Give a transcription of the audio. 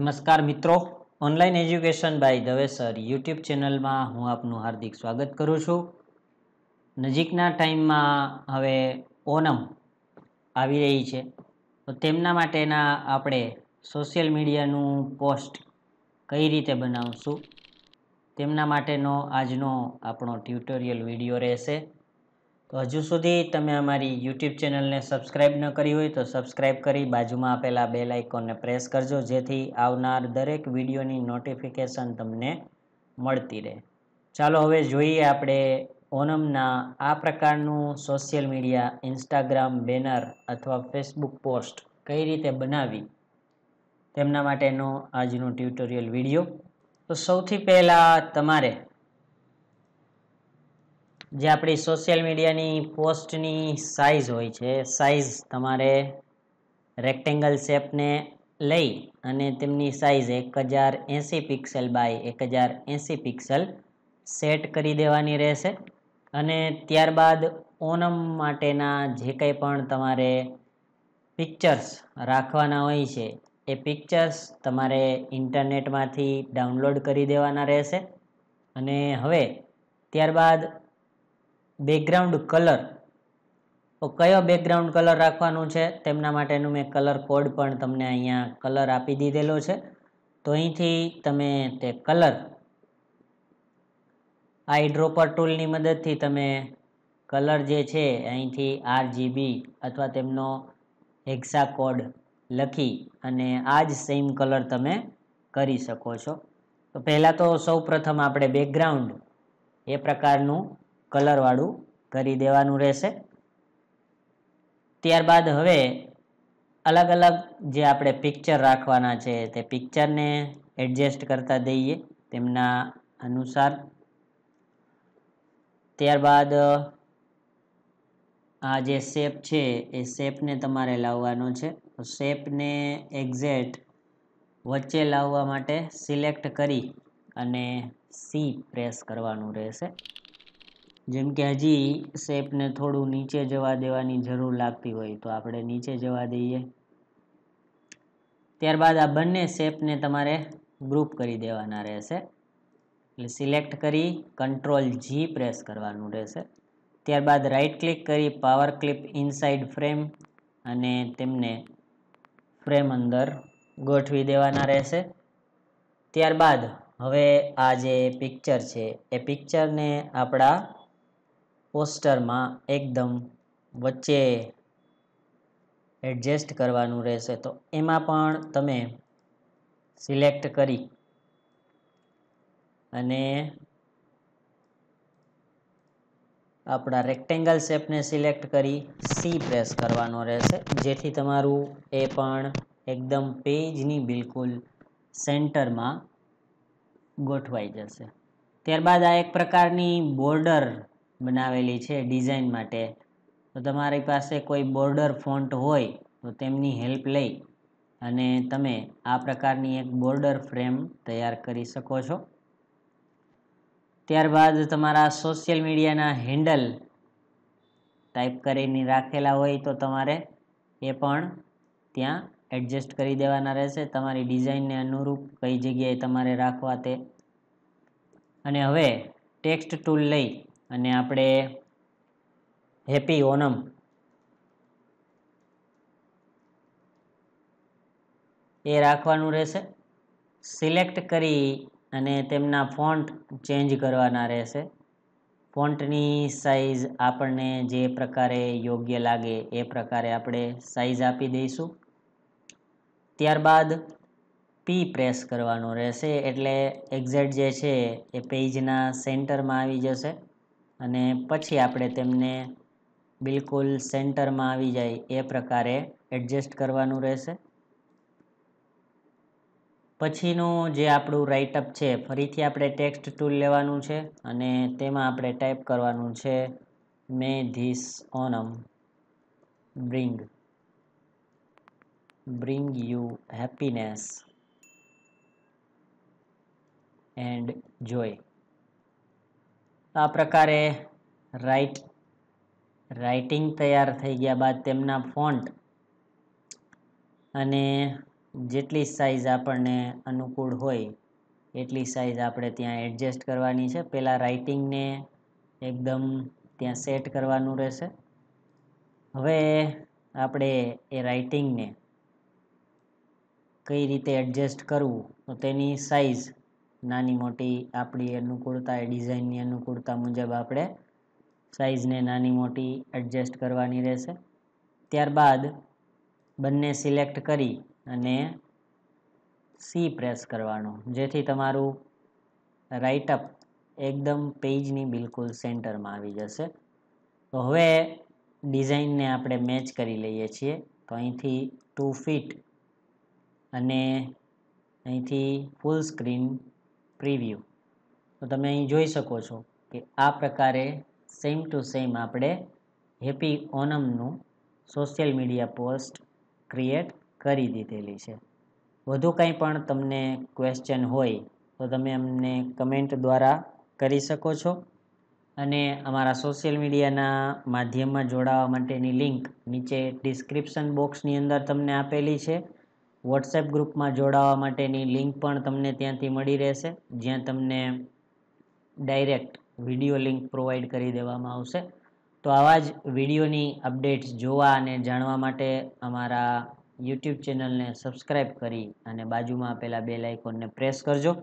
નમસ્કાર મિત્રો online education by Dave sir YouTube ચેનલમાં હું આપનું હાર્દિક સ્વાગત કરું છું નજીકના ટાઈમમાં હવે ઓનમ આવી રહી છે તો તેમના માટેના આપણે સોશિયલ મીડિયાનું પોસ્ટ કઈ રીતે બનાવશું તેમના માટેનો આજનો આપણો ટ્યુટોરિયલ વિડીયો રહેશે તો હજુ સુધી તમે અમારી યુટ્યુબ ચેનલને સબસ્ક્રાઇબ ન કરી હોય તો સબસ્ક્રાઇબ કરી બાજુમાં આપેલા બે લાઇકોનને પ્રેસ કરજો જેથી આવનાર દરેક વિડીયોની નોટિફિકેશન તમને મળતી રહે ચાલો હવે જોઈએ આપણે ઓનમના આ પ્રકારનું સોશિયલ મીડિયા ઇન્સ્ટાગ્રામ બેનર અથવા ફેસબુક પોસ્ટ કઈ રીતે બનાવી તેમના માટેનો આજનો ટ્યુટોરિયલ વિડીયો તો સૌથી પહેલાં તમારે જે આપણી સોશિયલ મીડિયાની પોસ્ટની સાઇઝ હોય છે સાઇઝ તમારે રેક્ટેંગલ શેપને લઈ અને તેમની સાઇઝ એક હજાર એંસી પિક્સેલ બાય એક હજાર એંસી પિક્સેલ સેટ કરી દેવાની રહેશે અને ત્યારબાદ ઓનમ માટેના જે કંઈ પણ તમારે પિક્ચર્સ રાખવાના હોય છે એ પિક્ચર્સ તમારે ઇન્ટરનેટમાંથી ડાઉનલોડ કરી દેવાના રહેશે અને હવે ત્યારબાદ બેકગ્રાઉન્ડ કલર તો કયો બેકગ્રાઉન્ડ કલર રાખવાનું છે તેમના માટેનું મેં કલર કોડ પણ તમને અહીંયા કલર આપી દીધેલો છે તો અહીંથી તમે તે કલર આઈ ડ્રોપર ટૂલની મદદથી તમે કલર જે છે અહીંથી આરજીબી અથવા તેમનો હેક્સા કોડ લખી અને આ જ સેમ કલર તમે કરી શકો છો તો પહેલાં તો સૌ પ્રથમ આપણે બેકગ્રાઉન્ડ એ પ્રકારનું કલરવાળું કરી દેવાનું રહેશે ત્યારબાદ હવે અલગ અલગ જે આપણે પિક્ચર રાખવાના છે તે પિક્ચરને એડજસ્ટ કરતા દઈએ તેમના અનુસાર ત્યારબાદ આ જે શેપ છે એ શેપને તમારે લાવવાનો છે તો શેપને એક્ઝેટ વચ્ચે લાવવા માટે સિલેક્ટ કરી અને સી પ્રેસ કરવાનું રહેશે જેમ કે હજી શેપને થોડું નીચે જવા દેવાની જરૂર લાગતી હોય તો આપણે નીચે જવા દઈએ ત્યારબાદ આ બંને શેપને તમારે ગ્રુપ કરી દેવાના રહેશે એટલે સિલેક્ટ કરી કંટ્રોલ જી પ્રેસ કરવાનું રહેશે ત્યારબાદ રાઇટ ક્લિક કરી પાવર ક્લિપ ઇનસાઇડ ફ્રેમ અને તેમને ફ્રેમ અંદર ગોઠવી દેવાના રહેશે ત્યારબાદ હવે આ જે પિક્ચર છે એ પિક્ચરને આપણા પોસ્ટરમાં એકદમ વચ્ચે એડજસ્ટ કરવાનું રહેશે તો એમાં પણ તમે સિલેક્ટ કરી અને આપણા રેક્ટેંગલ શેપને સિલેક્ટ કરી સી પ્રેસ કરવાનો રહેશે જેથી તમારું એ પણ એકદમ પેજની બિલકુલ સેન્ટરમાં ગોઠવાઈ જશે ત્યારબાદ આ એક પ્રકારની બોર્ડર બનાવેલી છે ડિઝાઇન માટે તો તમારી પાસે કોઈ બોર્ડર ફોન્ટ હોય તો તેમની હેલ્પ લઈ અને તમે આ પ્રકારની એક બોર્ડર ફ્રેમ તૈયાર કરી શકો છો ત્યારબાદ તમારા સોશિયલ મીડિયાના હેન્ડલ ટાઈપ કરીને રાખેલા હોય તો તમારે એ પણ ત્યાં એડજસ્ટ કરી દેવાના રહેશે તમારી ડિઝાઇનને અનુરૂપ કઈ જગ્યાએ તમારે રાખવા તે અને હવે ટેક્સ્ટ ટૂલ લઈ અને આપણે હેપી ઓનમ એ રાખવાનું રહેશે સિલેક્ટ કરી અને તેમના ફોન્ટ ચેન્જ કરવાના રહેશે ફોન્ટની સાઇઝ આપણને જે પ્રકારે યોગ્ય લાગે એ પ્રકારે આપણે સાઈઝ આપી દઈશું ત્યારબાદ પી પ્રેસ કરવાનું રહેશે એટલે એક્ઝેટ જે છે એ પેજના સેન્ટરમાં આવી જશે અને પછી આપણે તેમને બિલકુલ સેન્ટરમાં આવી જાય એ પ્રકારે એડજસ્ટ કરવાનું રહેશે પછીનું જે આપણું રાઇટઅપ છે ફરીથી આપણે ટેક્સ્ટ ટૂલ લેવાનું છે અને તેમાં આપણે ટાઈપ કરવાનું છે may this Onam bring bring you happiness and joy આ પ્રકારે રાઇટ રાઇટિંગ તૈયાર થઈ ગયા બાદ તેમના ફોન્ટ અને જેટલી સાઇઝ આપણને અનુકૂળ હોય એટલી સાઇઝ આપણે ત્યાં એડજસ્ટ કરવાની છે પહેલાં રાઇટિંગને એકદમ ત્યાં સેટ કરવાનું રહેશે હવે આપણે એ રાઇટિંગને કઈ રીતે એડજસ્ટ કરવું તો તેની સાઇઝ નાની મોટી આપણી અનુકૂળતા એ ડિઝાઇનની અનુકૂળતા મુજબ આપણે સાઇઝને નાની મોટી એડજસ્ટ કરવાની રહેશે ત્યારબાદ બંને સિલેક્ટ કરી અને સી પ્રેસ કરવાનો જેથી તમારું રાઇટઅપ એકદમ પેજની બિલકુલ સેન્ટરમાં આવી જશે તો હવે ડિઝાઇનને આપણે મેચ કરી લઈએ છીએ તો અહીંથી ટુ ફીટ અને અહીંથી ફૂલ સ્ક્રીન પ્રિવ્યૂ તો તમે અહીં જોઈ શકો છો કે આ પ્રકારે સેમ ટુ સેમ આપણે હેપી ઓનમનું સોશિયલ મીડિયા પોસ્ટ ક્રિએટ કરી દીધેલી છે વધુ કંઈ પણ તમને ક્વેશ્ચન હોય તો તમે અમને કમેન્ટ દ્વારા કરી શકો છો અને અમારા સોશિયલ મીડિયાના માધ્યમમાં જોડાવા માટેની લિંક નીચે ડિસ્ક્રિપ્શન બોક્સની અંદર તમને આપેલી છે વોટ્સએપ ગ્રુપમાં જોડાવા માટેની લિંક પણ તમને ત્યાંથી મળી રહેશે જ્યાં તમને ડાયરેક્ટ વિડીયો લિંક પ્રોવાઈડ કરી દેવામાં આવશે તો આવા જ વિડીયોની અપડેટ્સ જોવા અને જાણવા માટે અમારા યુટ્યુબ ચેનલને સબસ્ક્રાઈબ કરી અને બાજુમાં આપેલા બે લાઇકોનને પ્રેસ કરજો